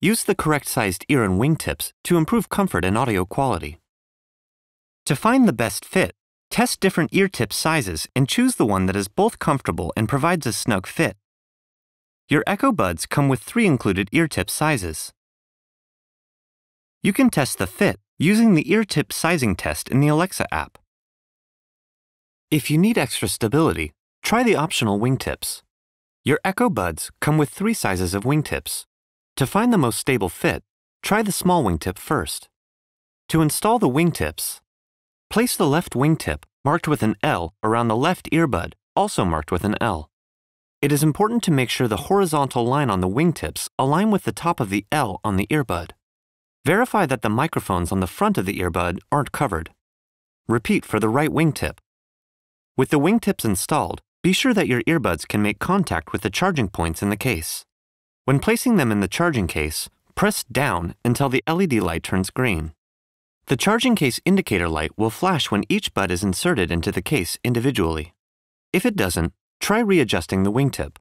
Use the correct sized ear and wingtips to improve comfort and audio quality. To find the best fit, test different ear tip sizes and choose the one that is both comfortable and provides a snug fit. Your Echo Buds come with three included ear tip sizes. You can test the fit using the ear tip sizing test in the Alexa app. If you need extra stability, try the optional wingtips. Your Echo Buds come with three sizes of wingtips. To find the most stable fit, try the small wingtip first. To install the wingtips, place the left wingtip, marked with an L, around the left earbud, also marked with an L. It is important to make sure the horizontal line on the wingtips align with the top of the L on the earbud. Verify that the microphones on the front of the earbud aren't covered. Repeat for the right wingtip. With the wingtips installed, be sure that your earbuds can make contact with the charging points in the case. When placing them in the charging case, press down until the LED light turns green. The charging case indicator light will flash when each bud is inserted into the case individually. If it doesn't, try readjusting the wingtip.